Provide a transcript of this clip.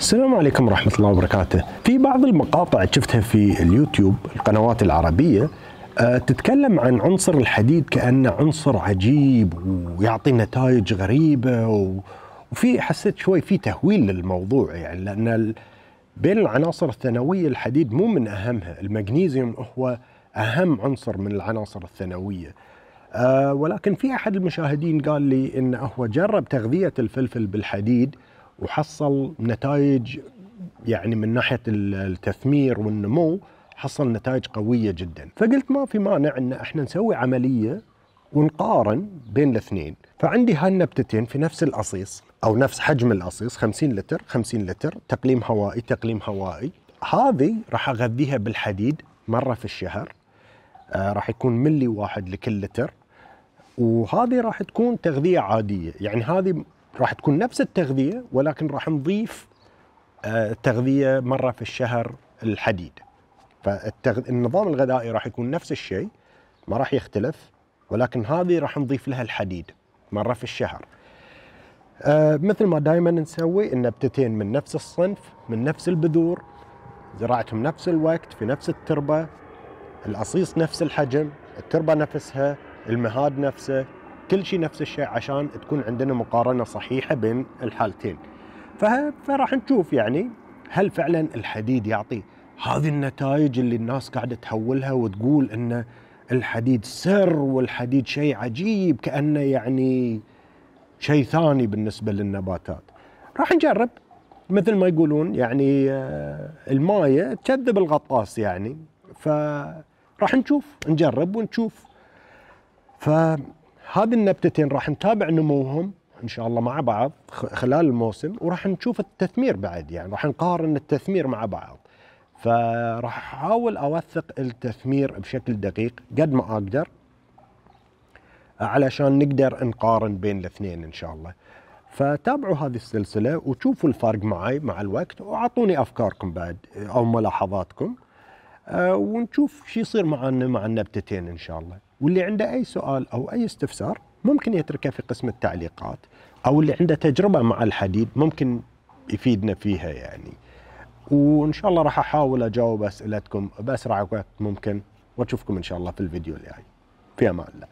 السلام عليكم ورحمة الله وبركاته في بعض المقاطع شفتها في اليوتيوب القنوات العربية آه، تتكلم عن عنصر الحديد كأنه عنصر عجيب ويعطي نتائج غريبة وفي حسيت شوي في تهويل للموضوع يعني لأن بين العناصر الثانوية الحديد مو من أهمها المغنيسيوم هو أهم عنصر من العناصر الثانوية آه، ولكن في أحد المشاهدين قال لي أنه هو جرب تغذية الفلفل بالحديد وحصل نتائج يعني من ناحيه التثمير والنمو حصل نتائج قويه جدا فقلت ما في مانع ان احنا نسوي عمليه ونقارن بين الاثنين فعندي هالنبتتين في نفس الاصيص او نفس حجم الاصيص 50 لتر 50 لتر تقليم هوائي تقليم هوائي هذه راح اغذيها بالحديد مره في الشهر آه راح يكون ملي واحد لكل لتر وهذه راح تكون تغذيه عاديه يعني هذه راح تكون نفس التغذيه ولكن راح نضيف آه، تغذيه مره في الشهر الحديد فالنظام الغذائي راح يكون نفس الشيء ما راح يختلف ولكن هذه راح نضيف لها الحديد مره في الشهر آه، مثل ما دائما نسوي النبتتين من نفس الصنف من نفس البذور زراعتهم نفس الوقت في نفس التربه الاصيص نفس الحجم التربه نفسها المهاد نفسه كل شيء نفس الشيء عشان تكون عندنا مقارنه صحيحه بين الحالتين فراح نشوف يعني هل فعلا الحديد يعطي هذه النتائج اللي الناس قاعده تحولها وتقول ان الحديد سر والحديد شيء عجيب كانه يعني شيء ثاني بالنسبه للنباتات راح نجرب مثل ما يقولون يعني آه، المايه تكذب الغطاس يعني فراح نشوف نجرب ونشوف ف هذه النبتتين راح نتابع نموهم ان شاء الله مع بعض خلال الموسم وراح نشوف التثمير بعد يعني راح نقارن التثمير مع بعض فراح احاول اوثق التثمير بشكل دقيق قد ما اقدر علشان نقدر نقارن بين الاثنين ان شاء الله فتابعوا هذه السلسله وشوفوا الفرق معي مع الوقت واعطوني افكاركم بعد او ملاحظاتكم آه، ونشوف شو يصير معنا مع النبتتين ان شاء الله واللي عنده أي سؤال أو أي استفسار ممكن يتركه في قسم التعليقات أو اللي عنده تجربة مع الحديد ممكن يفيدنا فيها يعني وإن شاء الله راح أحاول أجاوب أسئلتكم بأسرع وقت ممكن وأشوفكم إن شاء الله في الفيديو الجاي في أمان الله